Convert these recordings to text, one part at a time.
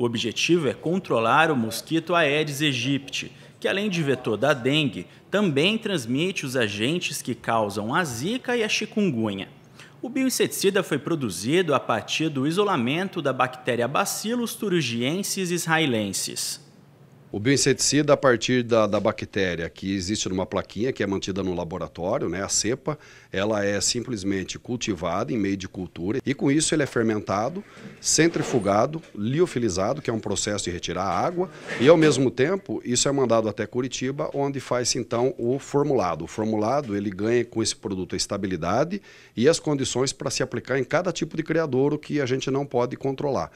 O objetivo é controlar o mosquito Aedes aegypti, que além de vetor da dengue, também transmite os agentes que causam a zika e a chikungunya. O bioinseticida foi produzido a partir do isolamento da bactéria Bacillus thuringiensis israelensis. O bioinseticida, a partir da, da bactéria que existe numa plaquinha, que é mantida no laboratório, né, a cepa, ela é simplesmente cultivada em meio de cultura e com isso ele é fermentado, centrifugado, liofilizado, que é um processo de retirar a água, e ao mesmo tempo isso é mandado até Curitiba, onde faz então o formulado. O formulado ele ganha com esse produto a estabilidade e as condições para se aplicar em cada tipo de criador o que a gente não pode controlar.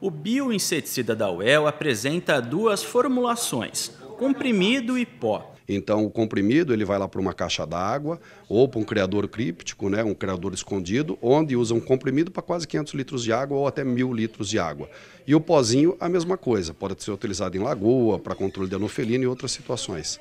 O bioinseticida da UEL apresenta duas formulações, comprimido e pó. Então, o comprimido ele vai lá para uma caixa d'água ou para um criador críptico, né, um criador escondido, onde usa um comprimido para quase 500 litros de água ou até 1.000 litros de água. E o pozinho, a mesma coisa, pode ser utilizado em lagoa, para controle de anofelina e outras situações.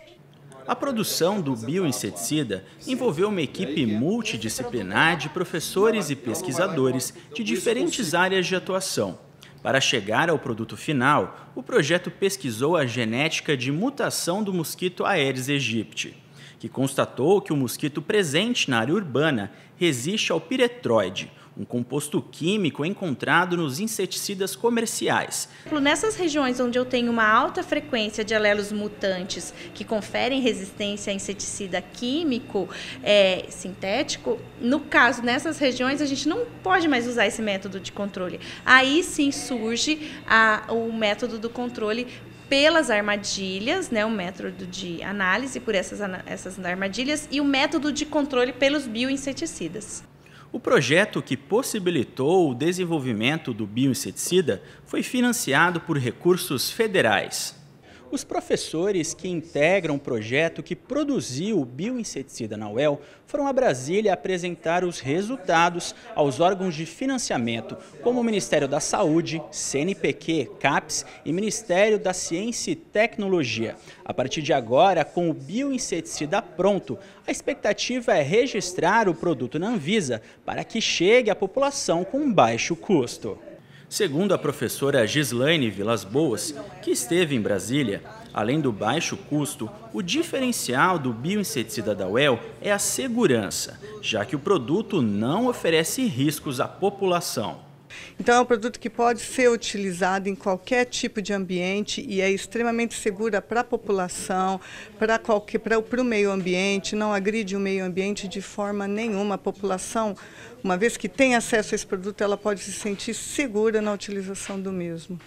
A produção do bioinseticida envolveu uma equipe multidisciplinar de professores e pesquisadores de diferentes áreas de atuação. Para chegar ao produto final, o projeto pesquisou a genética de mutação do mosquito Aedes aegypti, que constatou que o mosquito presente na área urbana resiste ao piretroide, um composto químico encontrado nos inseticidas comerciais. Nessas regiões onde eu tenho uma alta frequência de alelos mutantes que conferem resistência a inseticida químico é, sintético, no caso, nessas regiões, a gente não pode mais usar esse método de controle. Aí sim surge a, o método do controle pelas armadilhas, né, o método de análise por essas, essas armadilhas e o método de controle pelos bioinseticidas. O projeto que possibilitou o desenvolvimento do bioinseticida foi financiado por recursos federais. Os professores que integram o projeto que produziu o bioinseticida na UEL foram a Brasília apresentar os resultados aos órgãos de financiamento, como o Ministério da Saúde, CNPq, CAPES e Ministério da Ciência e Tecnologia. A partir de agora, com o bioinseticida pronto, a expectativa é registrar o produto na Anvisa para que chegue à população com baixo custo. Segundo a professora Gislaine Vilas Boas, que esteve em Brasília, além do baixo custo, o diferencial do bioinseticida da UEL é a segurança, já que o produto não oferece riscos à população. Então, é um produto que pode ser utilizado em qualquer tipo de ambiente e é extremamente segura para a população, para qualquer, para o meio ambiente, não agride o meio ambiente de forma nenhuma. A população, uma vez que tem acesso a esse produto, ela pode se sentir segura na utilização do mesmo.